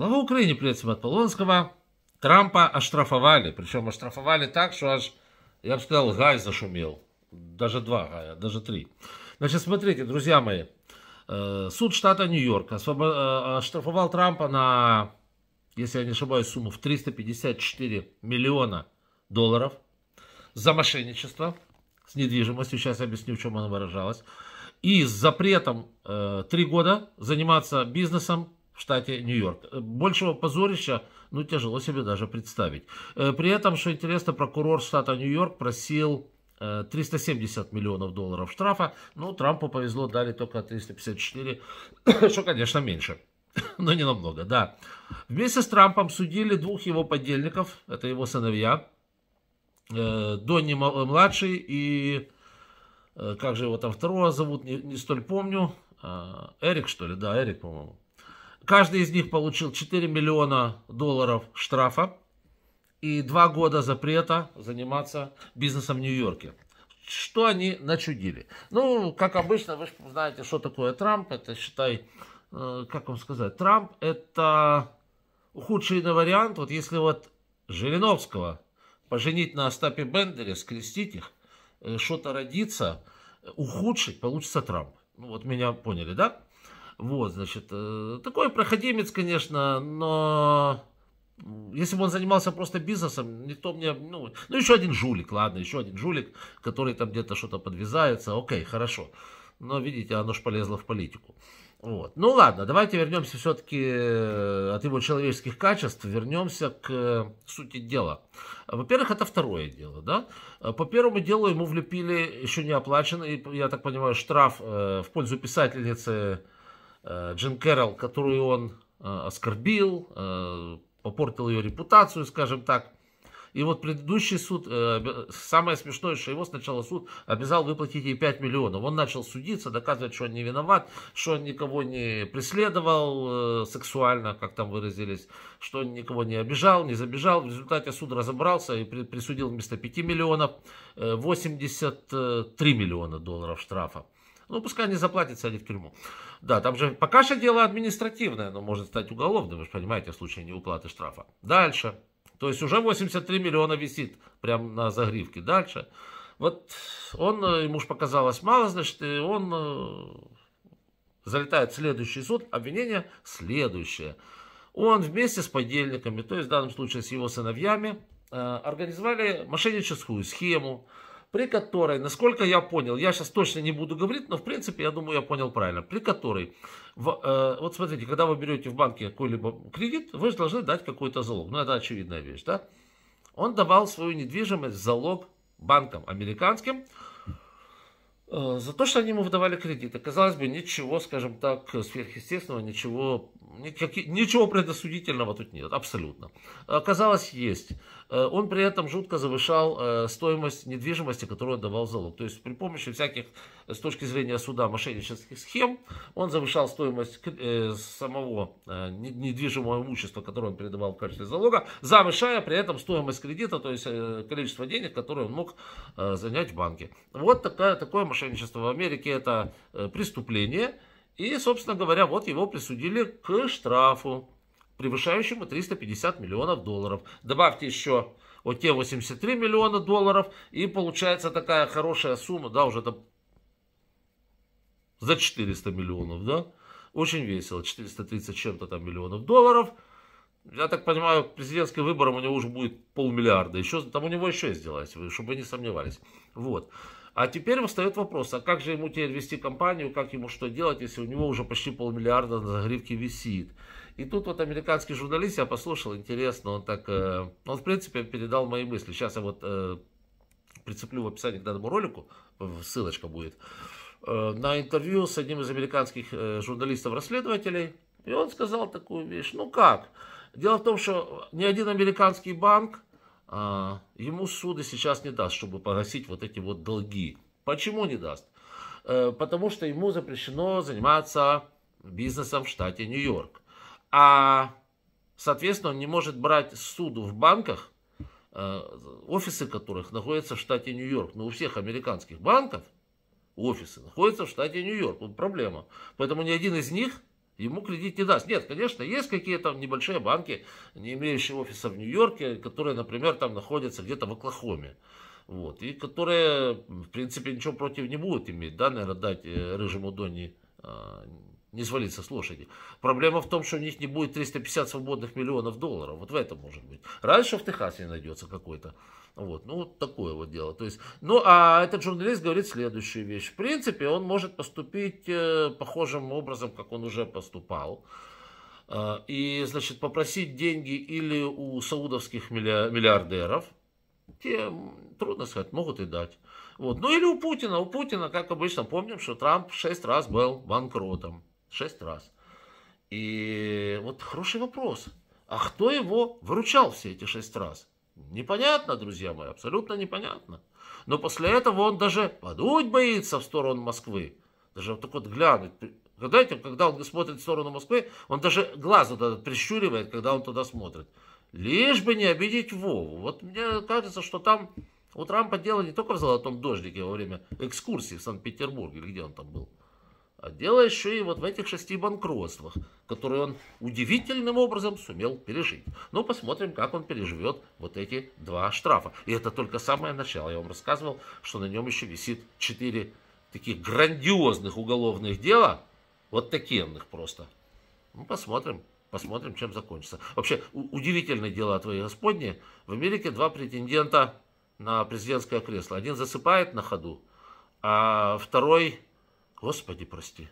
Главу Украины приветствуем от Полонского. Трампа оштрафовали. Причем оштрафовали так, что аж, я бы сказал, гай зашумел. Даже два гая, даже три. Значит, смотрите, друзья мои. Э, суд штата Нью-Йорк э, оштрафовал Трампа на, если я не ошибаюсь, сумму в 354 миллиона долларов за мошенничество с недвижимостью. Сейчас я объясню, в чем оно выражалось, И с запретом э, три года заниматься бизнесом в штате Нью-Йорк. Э, большего позорища, ну, тяжело себе даже представить. Э, при этом, что интересно, прокурор штата Нью-Йорк просил 370 э, миллионов долларов штрафа, ну, Трампу повезло, дали только 354, что, конечно, меньше. Но не намного, да. Вместе с Трампом судили двух его подельников, это его сыновья, Донни младший и как же его там второго зовут, не, не столь помню, а, Эрик что ли, да, Эрик, по-моему. Каждый из них получил 4 миллиона долларов штрафа и 2 года запрета заниматься бизнесом в Нью-Йорке. Что они начудили? Ну, как обычно, вы знаете, что такое Трамп. Это, считай, э, как вам сказать, Трамп это ухудшенный вариант. Вот если вот Жириновского поженить на Остапе Бендере, скрестить их, э, что-то родится, э, ухудшить, получится Трамп. Ну вот меня поняли, да? Вот, значит, э, такой проходимец, конечно, но если бы он занимался просто бизнесом, никто мне, ну, ну еще один жулик, ладно, еще один жулик, который там где-то что-то подвязается, окей, хорошо. Но, видите, оно ж полезло в политику. Вот. Ну ладно, давайте вернемся все-таки э, от его человеческих качеств, вернемся к э, сути дела. Во-первых, это второе дело, да? По первому делу ему влепили еще не оплаченный, я так понимаю, штраф в пользу писательницы Э, Джин Кэрролл, которую он э, оскорбил, э, попортил ее репутацию, скажем так. И вот предыдущий суд, самое смешное, что его сначала суд обязал выплатить ей 5 миллионов. Он начал судиться, доказывать, что он не виноват, что он никого не преследовал сексуально, как там выразились, что он никого не обижал, не забежал. В результате суд разобрался и присудил вместо 5 миллионов 83 миллиона долларов штрафа. Ну, пускай они заплатят, садят в тюрьму. Да, там же пока что дело административное, но может стать уголовным, вы же понимаете, в случае неуплаты штрафа. Дальше. То есть уже 83 миллиона висит прямо на загривке. Дальше. Вот он, э, ему же показалось мало, значит, и он э, залетает в следующий суд, обвинение следующее. Он вместе с подельниками, то есть в данном случае с его сыновьями, э, организовали мошенническую схему, при которой, насколько я понял, я сейчас точно не буду говорить, но в принципе, я думаю, я понял правильно, при которой, в, э, вот смотрите, когда вы берете в банке какой-либо кредит, вы же должны дать какой-то залог, ну это очевидная вещь, да? Он давал свою недвижимость залог банкам американским, э, за то, что они ему выдавали кредиты. Казалось бы, ничего, скажем так, сверхъестественного, ничего Никак, ничего предосудительного тут нет, абсолютно. Оказалось, э, есть. Э, он при этом жутко завышал э, стоимость недвижимости, которую он давал залог. То есть при помощи всяких, с точки зрения суда, мошеннических схем, он завышал стоимость самого недвижимого имущества, которое он передавал в качестве залога, завышая при этом стоимость кредита, то есть количество денег, которое он мог занять в банке. Вот такое такое мошенничество в Америке. Это преступление и, собственно говоря, вот его присудили к штрафу, превышающему 350 миллионов долларов. Добавьте еще вот те 83 миллиона долларов, и получается такая хорошая сумма, да, уже там за 400 миллионов, да, очень весело, 430 чем-то там миллионов долларов. Я так понимаю, к президентским выборам у него уже будет полмиллиарда, еще, там у него еще есть дела, чтобы вы не сомневались. Вот. А теперь встает вопрос, а как же ему теперь вести компанию, как ему что делать, если у него уже почти полмиллиарда на загривке висит. И тут вот американский журналист, я послушал, интересно, он так, э, он в принципе передал мои мысли. Сейчас я вот э, прицеплю в описании к данному ролику, ссылочка будет, э, на интервью с одним из американских журналистов-расследователей. И он сказал такую вещь, ну как, дело в том, что ни один американский банк а, ему суды сейчас не даст, чтобы погасить вот эти вот долги. Почему не даст? Э, потому что ему запрещено заниматься бизнесом в штате Нью-Йорк. А, соответственно, он не может брать суду в банках, э, офисы которых находятся в штате Нью-Йорк. Но у всех американских банков офисы находятся в штате Нью-Йорк. Вот проблема. Поэтому ни один из них ему кредит не даст. Нет, конечно, есть какие-то небольшие банки, не имеющие офиса в Нью-Йорке, которые, например, там находятся где-то в Оклахоме. Вот, и которые, в принципе, ничего против не будут иметь, да, наверное, дать э, рыжему Донни а, не свалиться с лошади. Проблема в том, что у них не будет 350 свободных миллионов долларов. Вот в этом может быть. Раньше в Техасе найдется какой-то. Вот, ну, вот такое вот дело. То есть, ну, а этот журналист говорит следующую вещь. В принципе, он может поступить э, похожим образом, как он уже поступал. Э, и, значит, попросить деньги или у саудовских миллиардеров, те, трудно сказать, могут и дать. Вот. Ну или у Путина. У Путина, как обычно, помним, что Трамп шесть раз был банкротом. Шесть раз. И вот хороший вопрос. А кто его выручал все эти шесть раз? Непонятно, друзья мои, абсолютно непонятно. Но после этого он даже подуть боится в сторону Москвы. Даже вот так вот глянуть. Знаете, когда он смотрит в сторону Москвы, он даже глаз вот этот прищуривает, когда он туда смотрит. Лишь бы не обидеть Вову. Вот мне кажется, что там у Трампа дело не только в «Золотом дождике» во время экскурсии в Санкт-Петербурге, или где он там был, а дело еще и вот в этих шести банкротствах, которые он удивительным образом сумел пережить. Но ну, посмотрим, как он переживет вот эти два штрафа. И это только самое начало. Я вам рассказывал, что на нем еще висит четыре таких грандиозных уголовных дела, вот такенных просто. Ну, посмотрим, посмотрим, чем закончится. Вообще, удивительное дело твои господни. В Америке два претендента на президентское кресло. Один засыпает на ходу, а второй Господи, прости.